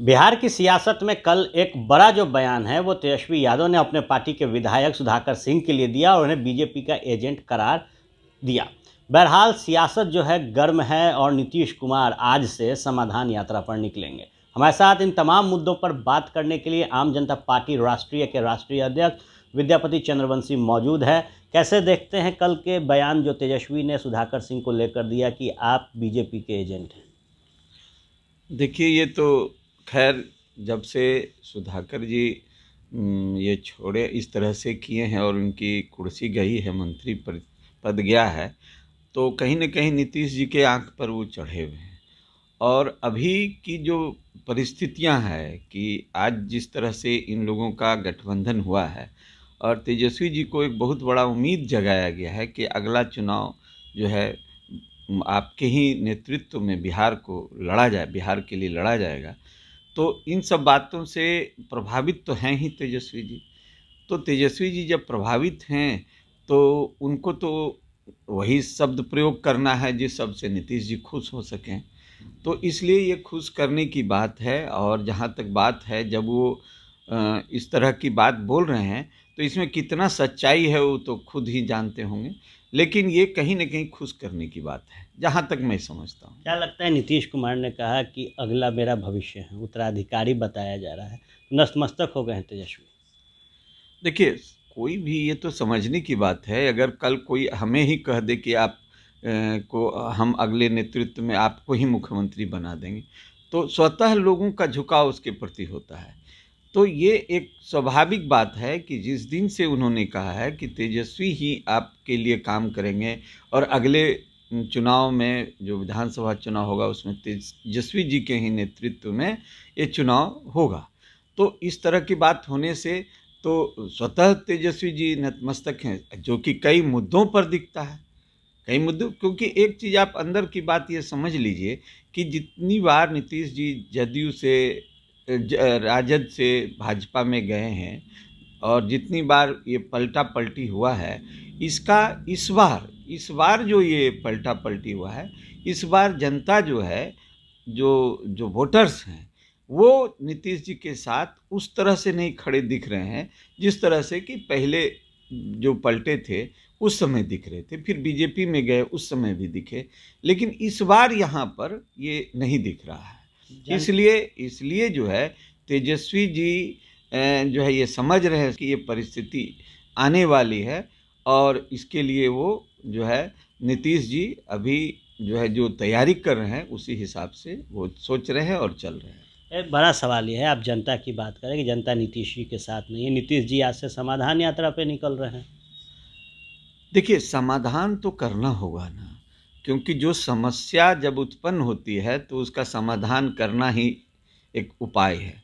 बिहार की सियासत में कल एक बड़ा जो बयान है वो तेजस्वी यादव ने अपने पार्टी के विधायक सुधाकर सिंह के लिए दिया और उन्हें बीजेपी का एजेंट करार दिया बहरहाल सियासत जो है गर्म है और नीतीश कुमार आज से समाधान यात्रा पर निकलेंगे हमारे साथ इन तमाम मुद्दों पर बात करने के लिए आम जनता पार्टी राष्ट्रीय के राष्ट्रीय अध्यक्ष विद्यापति चंद्रवंशी मौजूद है कैसे देखते हैं कल के बयान जो तेजस्वी ने सुधाकर सिंह को लेकर दिया कि आप बीजेपी के एजेंट हैं देखिए ये तो खैर जब से सुधाकर जी ये छोड़े इस तरह से किए हैं और उनकी कुर्सी गई है मंत्री पद गया है तो कहीं ना कहीं नीतीश जी के आंख पर वो चढ़े हुए हैं और अभी की जो परिस्थितियां हैं कि आज जिस तरह से इन लोगों का गठबंधन हुआ है और तेजस्वी जी को एक बहुत बड़ा उम्मीद जगाया गया है कि अगला चुनाव जो है आपके ही नेतृत्व में बिहार को लड़ा जाए बिहार के लिए लड़ा जाएगा तो इन सब बातों से प्रभावित तो हैं ही तेजस्वी जी तो तेजस्वी जी जब प्रभावित हैं तो उनको तो वही शब्द प्रयोग करना है जिस शब्द से नीतीश जी खुश हो सकें तो इसलिए ये खुश करने की बात है और जहाँ तक बात है जब वो इस तरह की बात बोल रहे हैं तो इसमें कितना सच्चाई है वो तो खुद ही जानते होंगे लेकिन ये कहीं ना कहीं खुश करने की बात है जहाँ तक मैं समझता हूँ क्या लगता है नीतीश कुमार ने कहा कि अगला मेरा भविष्य है उत्तराधिकारी बताया जा रहा है नस्तमस्तक हो गए हैं तेजस्वी देखिए कोई भी ये तो समझने की बात है अगर कल कोई हमें ही कह दे कि आप ए, को हम अगले नेतृत्व में आपको ही मुख्यमंत्री बना देंगे तो स्वतः लोगों का झुकाव उसके प्रति होता है तो ये एक स्वाभाविक बात है कि जिस दिन से उन्होंने कहा है कि तेजस्वी ही आपके लिए काम करेंगे और अगले चुनाव में जो विधानसभा चुनाव होगा उसमें तेजस्वी जी के ही नेतृत्व में ये चुनाव होगा तो इस तरह की बात होने से तो स्वतः तेजस्वी जी नतमस्तक हैं जो कि कई मुद्दों पर दिखता है कई मुद्दों क्योंकि एक चीज़ आप अंदर की बात ये समझ लीजिए कि जितनी बार नीतीश जी जदयू से राजद से भाजपा में गए हैं और जितनी बार ये पलटा पलटी हुआ है इसका इस बार इस बार जो ये पलटा पलटी हुआ है इस बार जनता जो है जो जो वोटर्स हैं वो नीतीश जी के साथ उस तरह से नहीं खड़े दिख रहे हैं जिस तरह से कि पहले जो पलटे थे उस समय दिख रहे थे फिर बीजेपी में गए उस समय भी दिखे लेकिन इस बार यहाँ पर ये नहीं दिख रहा है इसलिए इसलिए जो है तेजस्वी जी जो है ये समझ रहे हैं कि ये परिस्थिति आने वाली है और इसके लिए वो जो है नीतीश जी अभी जो है जो तैयारी कर रहे हैं उसी हिसाब से वो सोच रहे हैं और चल रहे हैं एक बड़ा सवाल यह है आप जनता की बात करें कि जनता नीतीश जी के साथ नहीं है नीतीश जी आज से समाधान यात्रा पे निकल रहे हैं देखिए समाधान तो करना होगा ना क्योंकि जो समस्या जब उत्पन्न होती है तो उसका समाधान करना ही एक उपाय है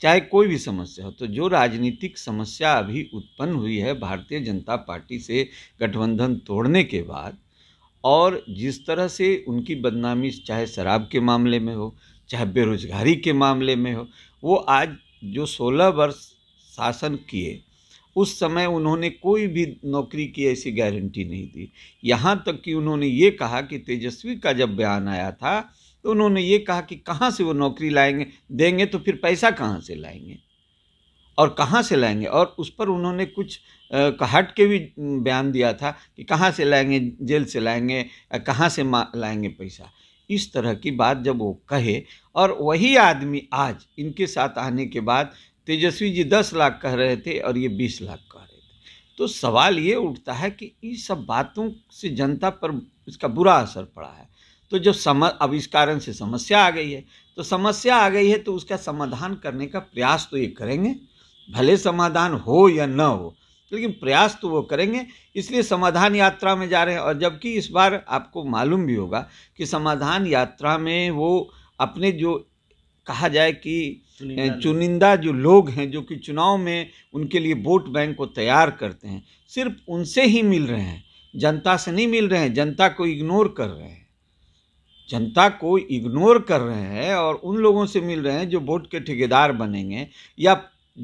चाहे कोई भी समस्या हो तो जो राजनीतिक समस्या अभी उत्पन्न हुई है भारतीय जनता पार्टी से गठबंधन तोड़ने के बाद और जिस तरह से उनकी बदनामी चाहे शराब के मामले में हो चाहे बेरोजगारी के मामले में हो वो आज जो 16 वर्ष शासन किए उस समय उन्होंने कोई भी नौकरी की ऐसी गारंटी नहीं दी यहाँ तक कि उन्होंने ये कहा कि तेजस्वी का जब बयान आया था तो उन्होंने ये कहा कि कहाँ से वो नौकरी लाएंगे देंगे तो फिर पैसा कहाँ से लाएंगे और कहाँ से लाएंगे और उस पर उन्होंने कुछ हट के भी बयान दिया था कि कहाँ से लाएंगे जेल से लाएंगे कहाँ से लाएंगे पैसा इस तरह की बात जब वो कहे और वही आदमी आज इनके साथ आने के बाद तेजस्वी जी दस लाख कह रहे थे और ये बीस लाख कह रहे थे तो सवाल ये उठता है कि इन सब बातों से जनता पर इसका बुरा असर पड़ा है तो जब सम अब इस कारण से समस्या आ गई है तो समस्या आ गई है तो उसका समाधान करने का प्रयास तो ये करेंगे भले समाधान हो या न हो लेकिन प्रयास तो वो करेंगे इसलिए समाधान यात्रा में जा रहे हैं और जबकि इस बार आपको मालूम भी होगा कि समाधान यात्रा में वो अपने जो कहा जाए कि चुनिंदा, जो लोग हैं जो कि चुनाव में उनके लिए वोट बैंक को तैयार करते हैं सिर्फ उनसे ही मिल रहे हैं जनता से नहीं मिल रहे हैं जनता को इग्नोर कर रहे हैं जनता को इग्नोर कर रहे हैं और उन लोगों से मिल रहे हैं जो वोट के ठेकेदार बनेंगे या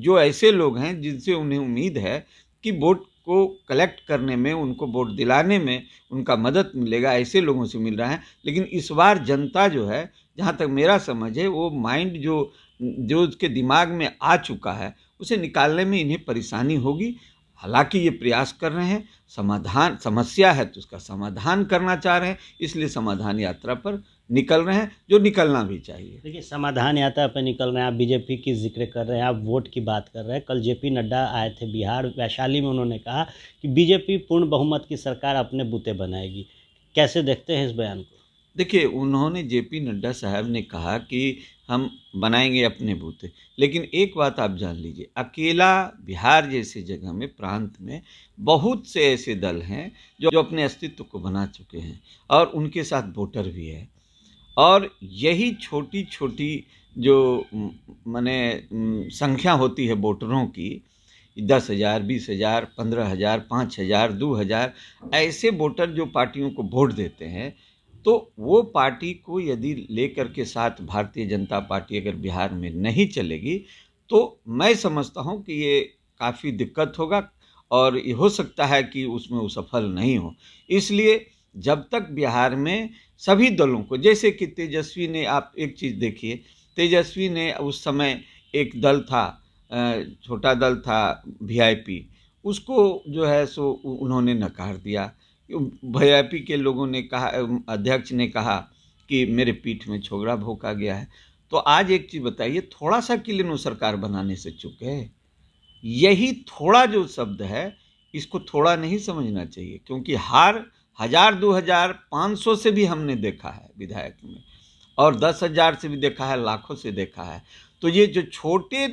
जो ऐसे लोग हैं जिनसे उन्हें उम्मीद है कि वोट को कलेक्ट करने में उनको वोट दिलाने में उनका मदद मिलेगा ऐसे लोगों से मिल रहा है लेकिन इस बार जनता जो है जहाँ तक मेरा समझ है वो माइंड जो जो उसके दिमाग में आ चुका है उसे निकालने में इन्हें परेशानी होगी हालांकि ये प्रयास कर रहे हैं समाधान समस्या है तो उसका समाधान करना चाह रहे हैं इसलिए समाधान यात्रा पर निकल रहे हैं जो निकलना भी चाहिए देखिए समाधान यात्रा पर निकल रहे हैं आप बीजेपी की जिक्र कर रहे हैं आप वोट की बात कर रहे हैं कल जेपी नड्डा आए थे बिहार वैशाली में उन्होंने कहा कि बीजेपी पूर्ण बहुमत की सरकार अपने बूते बनाएगी कैसे देखते हैं इस बयान को देखिए उन्होंने जेपी नड्डा साहब ने कहा कि हम बनाएंगे अपने बूते लेकिन एक बात आप जान लीजिए अकेला बिहार जैसे जगह में प्रांत में बहुत से ऐसे दल हैं जो जो अपने अस्तित्व को बना चुके हैं और उनके साथ वोटर भी है और यही छोटी छोटी जो माने संख्या होती है वोटरों की दस हज़ार बीस हज़ार पंद्रह हज़ार पाँच हज़ार दो हज़ार ऐसे वोटर जो पार्टियों को वोट देते हैं तो वो पार्टी को यदि लेकर के साथ भारतीय जनता पार्टी अगर बिहार में नहीं चलेगी तो मैं समझता हूँ कि ये काफ़ी दिक्कत होगा और ये हो सकता है कि उसमें वो सफल नहीं हो इसलिए जब तक बिहार में सभी दलों को जैसे कि तेजस्वी ने आप एक चीज़ देखिए तेजस्वी ने उस समय एक दल था छोटा दल था वीआईपी उसको जो है सो उन्होंने नकार दिया वीआईपी के लोगों ने कहा अध्यक्ष ने कहा कि मेरे पीठ में छोगड़ा भोंका गया है तो आज एक चीज़ बताइए थोड़ा सा किलिनो सरकार बनाने से चुके है यही थोड़ा जो शब्द है इसको थोड़ा नहीं समझना चाहिए क्योंकि हार हजार दो हजार पाँच सौ से भी हमने देखा है विधायक में और दस हजार से भी देखा है लाखों से देखा है तो ये जो छोटे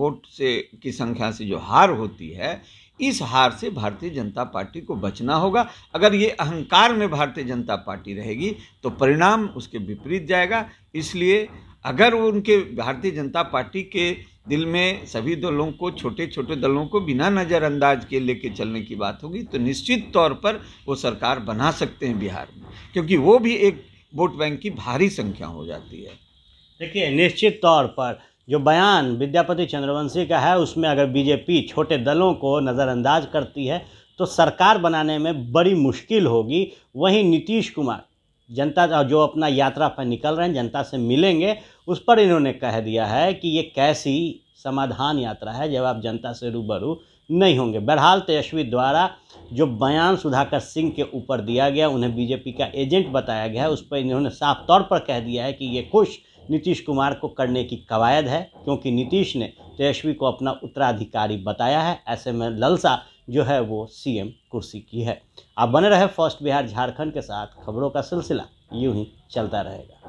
वोट से की संख्या से जो हार होती है इस हार से भारतीय जनता पार्टी को बचना होगा अगर ये अहंकार में भारतीय जनता पार्टी रहेगी तो परिणाम उसके विपरीत जाएगा इसलिए अगर उनके भारतीय जनता पार्टी के दिल में सभी दलों को छोटे छोटे दलों को बिना नज़रअंदाज के लेके चलने की बात होगी तो निश्चित तौर पर वो सरकार बना सकते हैं बिहार में क्योंकि वो भी एक वोट बैंक की भारी संख्या हो जाती है देखिए निश्चित तौर पर जो बयान विद्यापति चंद्रवंशी का है उसमें अगर बीजेपी छोटे दलों को नज़रअंदाज करती है तो सरकार बनाने में बड़ी मुश्किल होगी वहीं नीतीश कुमार जनता जो अपना यात्रा पर निकल रहे हैं जनता से मिलेंगे उस पर इन्होंने कह दिया है कि ये कैसी समाधान यात्रा है जब आप जनता से रूबरू नहीं होंगे बहरहाल तेजस्वी द्वारा जो बयान सुधाकर सिंह के ऊपर दिया गया उन्हें बीजेपी का एजेंट बताया गया है उस पर इन्होंने साफ तौर पर कह दिया है कि ये खुश नीतीश कुमार को करने की कवायद है क्योंकि नीतीश ने तेजस्वी को अपना उत्तराधिकारी बताया है ऐसे में ललसा जो है वो सीएम कुर्सी की है आप बने रहे फर्स्ट बिहार झारखंड के साथ खबरों का सिलसिला यूं ही चलता रहेगा